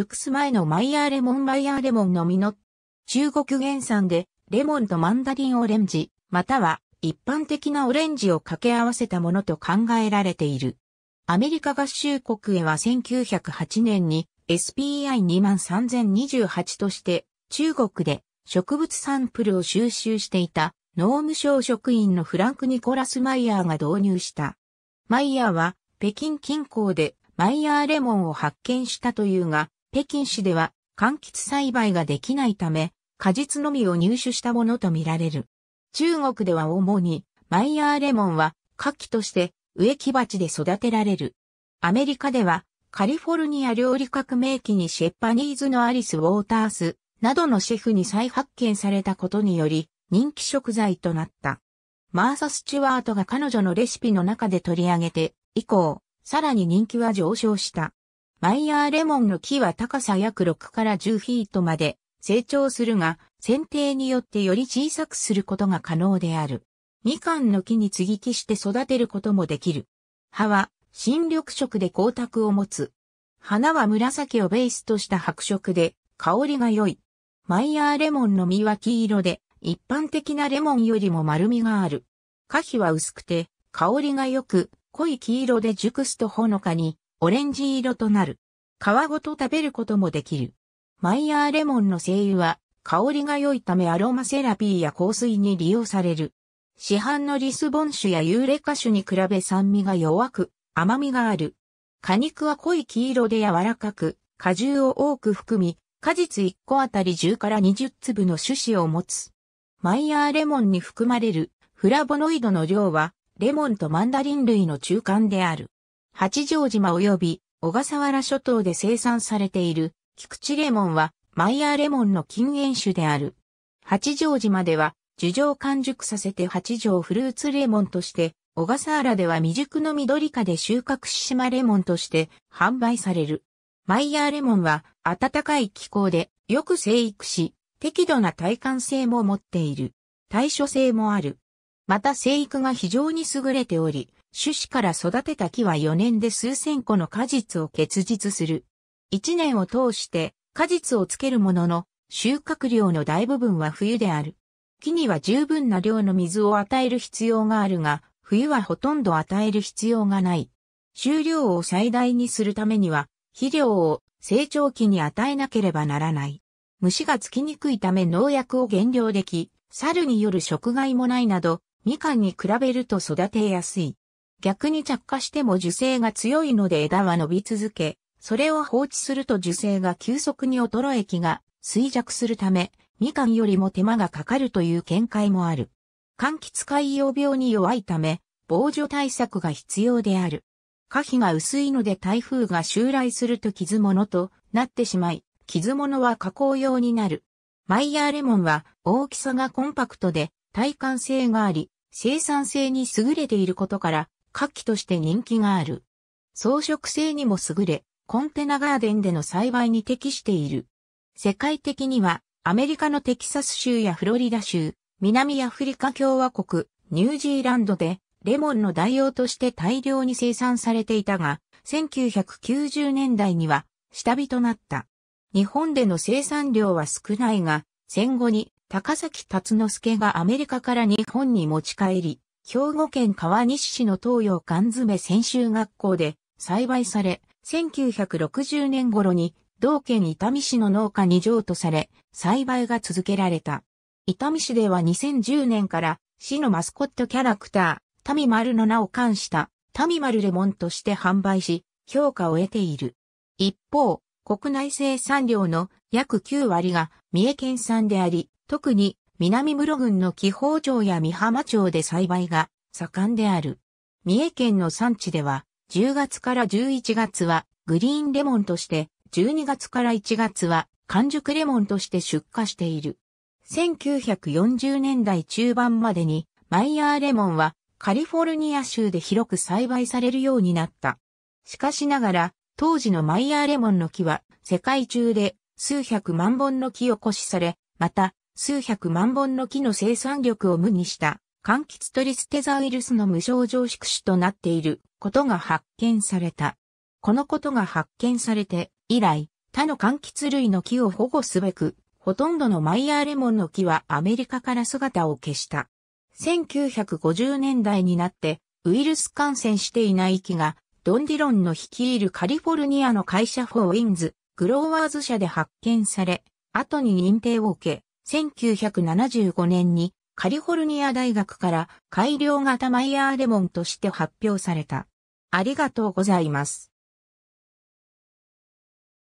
熟す前のマイヤーレモンマイヤーレモンの実中国原産でレモンとマンダリンオレンジ、または一般的なオレンジを掛け合わせたものと考えられている。アメリカ合衆国へは1908年に SPI23028 として中国で植物サンプルを収集していた農務省職員のフランク・ニコラス・マイヤーが導入した。マイヤーは北京近郊でマイヤーレモンを発見したというが、北京市では柑橘栽培ができないため、果実のみを入手したものとみられる。中国では主に、マイヤーレモンは、夏季として植木鉢で育てられる。アメリカでは、カリフォルニア料理革命期にシェパニーズのアリス・ウォータースなどのシェフに再発見されたことにより、人気食材となった。マーサ・スチュワートが彼女のレシピの中で取り上げて、以降、さらに人気は上昇した。マイヤーレモンの木は高さ約6から10フィートまで成長するが、剪定によってより小さくすることが可能である。みかんの木に接ぎ木して育てることもできる。葉は新緑色で光沢を持つ。花は紫をベースとした白色で香りが良い。マイヤーレモンの実は黄色で一般的なレモンよりも丸みがある。花皮は薄くて香りが良く濃い黄色で熟すとほのかにオレンジ色となる。皮ごと食べることもできる。マイヤーレモンの精油は香りが良いためアロマセラピーや香水に利用される。市販のリスボン酒やユーレカ酒に比べ酸味が弱く、甘みがある。果肉は濃い黄色で柔らかく、果汁を多く含み、果実1個あたり10から20粒の種子を持つ。マイヤーレモンに含まれるフラボノイドの量は、レモンとマンダリン類の中間である。八丈島及び小笠原諸島で生産されている菊池レモンはマイヤーレモンの禁煙種である。八丈島では樹上完熟させて八丈フルーツレモンとして小笠原では未熟の緑化で収穫し島レモンとして販売される。マイヤーレモンは暖かい気候でよく生育し、適度な耐寒性も持っている。対処性もある。また生育が非常に優れており、種子から育てた木は4年で数千個の果実を結実する。1年を通して果実をつけるものの、収穫量の大部分は冬である。木には十分な量の水を与える必要があるが、冬はほとんど与える必要がない。収量を最大にするためには、肥料を成長期に与えなければならない。虫がつきにくいため農薬を減量でき、猿による食害もないなど、みかんに比べると育てやすい。逆に着火しても樹勢が強いので枝は伸び続け、それを放置すると樹勢が急速に衰え気が衰弱するため、みかんよりも手間がかかるという見解もある。柑橘海洋病に弱いため、防除対策が必要である。火皮が薄いので台風が襲来すると傷物となってしまい、傷物は加工用になる。マイヤーレモンは大きさがコンパクトで耐寒性があり、生産性に優れていることから花器として人気がある。装飾性にも優れ、コンテナガーデンでの栽培に適している。世界的には、アメリカのテキサス州やフロリダ州、南アフリカ共和国、ニュージーランドで、レモンの代用として大量に生産されていたが、1990年代には下火となった。日本での生産量は少ないが、戦後に高崎達之助がアメリカから日本に持ち帰り、兵庫県川西市の東洋缶詰専修学校で栽培され、1960年頃に同県伊丹市の農家に譲渡され、栽培が続けられた。伊丹市では2010年から市のマスコットキャラクター、タミマルの名を冠した、タミマルレモンとして販売し、評価を得ている。一方、国内生産量の約9割が三重県産であり、特に南室郡の紀宝町や美浜町で栽培が盛んである。三重県の産地では、10月から11月はグリーンレモンとして、12月から1月は完熟レモンとして出荷している。1940年代中盤までに、マイヤーレモンはカリフォルニア州で広く栽培されるようになった。しかしながら、当時のマイヤーレモンの木は世界中で数百万本の木を越しされ、また数百万本の木の生産力を無にした、柑橘トリステザウイルスの無症状宿主となっていることが発見された。このことが発見されて以来、他の柑橘類の木を保護すべく、ほとんどのマイヤーレモンの木はアメリカから姿を消した。1950年代になってウイルス感染していない木がドンディロンの率いるカリフォルニアの会社フォーウィンズ、グローワーズ社で発見され、後に認定を受け、1975年にカリフォルニア大学から改良型マイヤーレモンとして発表された。ありがとうございます。